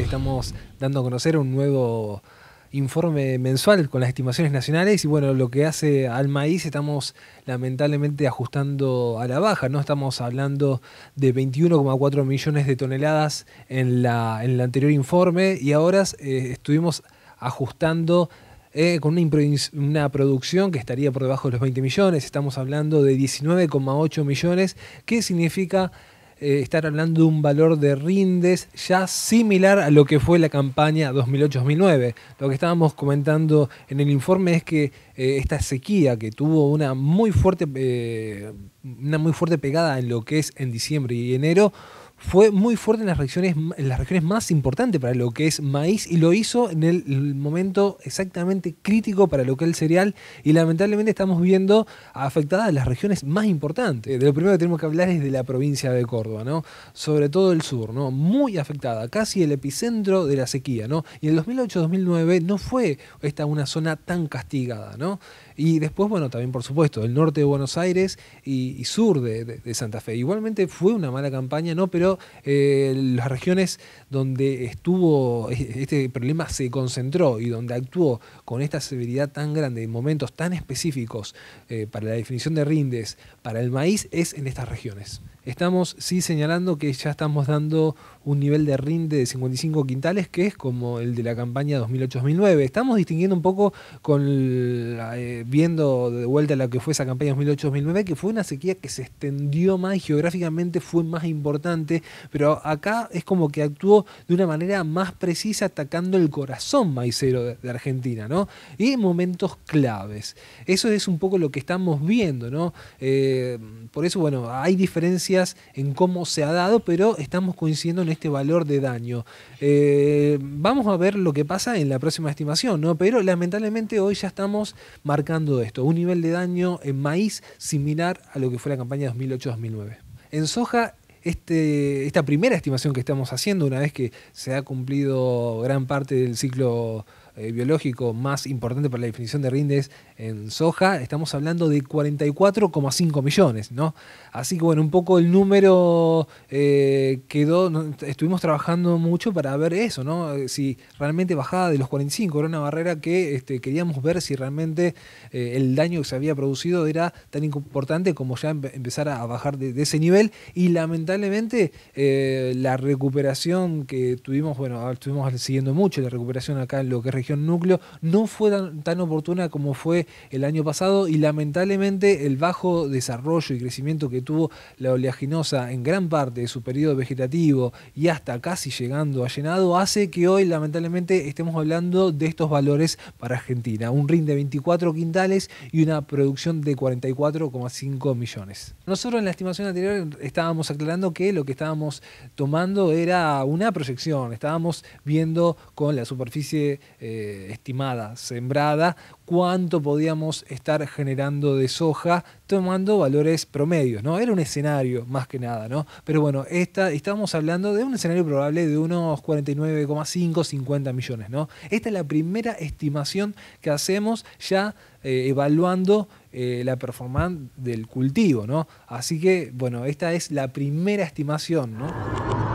estamos dando a conocer un nuevo informe mensual con las estimaciones nacionales y bueno, lo que hace al maíz estamos lamentablemente ajustando a la baja, ¿no? Estamos hablando de 21,4 millones de toneladas en, la, en el anterior informe y ahora eh, estuvimos ajustando eh, con una, una, producción que estaría por debajo de los 20 millones, estamos hablando de 19,8 millones, ¿qué significa eh, estar hablando de un valor de rindes ya similar a lo que fue la campaña 2008-2009. Lo que estábamos comentando en el informe es que eh, esta sequía que tuvo una muy fuerte, eh, una muy fuerte pegada en lo que es en diciembre y enero fue muy fuerte en las regiones, en las regiones más importantes para lo que es maíz y lo hizo en el, momento exactamente crítico para lo que es el cereal y lamentablemente estamos viendo afectadas las regiones más importantes. De lo primero que tenemos que hablar es de la provincia de Córdoba, ¿no? Sobre todo el sur, ¿no? Muy afectada, casi el epicentro de la sequía, ¿no? Y en el 2008-2009 no fue esta una zona tan castigada, ¿no? Y después, bueno, también por supuesto, el norte de Buenos Aires y, sur de, Santa Fe. Igualmente fue una mala campaña, ¿no? Pero eh, las regiones donde estuvo e, este problema se concentró y donde actuó con esta severidad tan grande, en momentos tan específicos eh, para la definición de rindes, para el maíz, es en estas regiones. Estamos sí señalando que ya estamos dando un nivel de rinde de 55 quintales que es como el de la campaña 2008-2009. Estamos distinguiendo un poco con la, eh, viendo de vuelta lo que fue esa campaña 2008-2009, que fue una sequía que se extendió más y geográficamente fue más importante, pero acá es como que actuó de una manera más precisa atacando el corazón maicero de, Argentina, ¿no? Y momentos claves. Eso es un poco lo que estamos viendo, ¿no? Eh, por eso, bueno, hay diferencias en cómo se ha dado, pero estamos coincidiendo en este valor de daño. Eh, vamos a ver lo que pasa en la próxima estimación, ¿no? Pero lamentablemente hoy ya estamos marcando esto, un nivel de daño en maíz similar a lo que fue la campaña 2008-2009. En soja este, esta primera estimación que estamos haciendo, una vez que se ha cumplido gran parte del ciclo eh, biológico más importante para la definición de rindes en soja, estamos hablando de 44,5 millones, ¿no? Así que bueno, un poco el número eh, quedó, estuvimos trabajando mucho para ver eso, ¿no? Eh, si realmente bajaba de los 45, era una barrera que este, queríamos ver si realmente el daño que se había producido era tan importante como ya empezara a bajar de, de, ese nivel y lamentablemente la recuperación que tuvimos, bueno, estuvimos siguiendo mucho la recuperación acá en lo que es núcleo no fue tan, oportuna como fue el año pasado y lamentablemente el bajo desarrollo y crecimiento que tuvo la oleaginosa en gran parte de su periodo vegetativo y hasta casi llegando a llenado hace que hoy lamentablemente estemos hablando de estos valores para Argentina, un RIN de 24 quintales y una producción de 44,5 millones. Nosotros en la estimación anterior estábamos aclarando que lo que estábamos tomando era una proyección, estábamos viendo con la superficie eh, eh, estimada, sembrada, cuánto podíamos estar generando de soja tomando valores promedios, ¿no? Era un escenario más que nada, ¿no? Pero bueno, esta, estamos hablando de un escenario probable de unos 49,5, 50 millones, ¿no? Esta es la primera estimación que hacemos ya eh, evaluando eh, la performance del cultivo, ¿no? Así que, bueno, esta es la primera estimación, ¿no?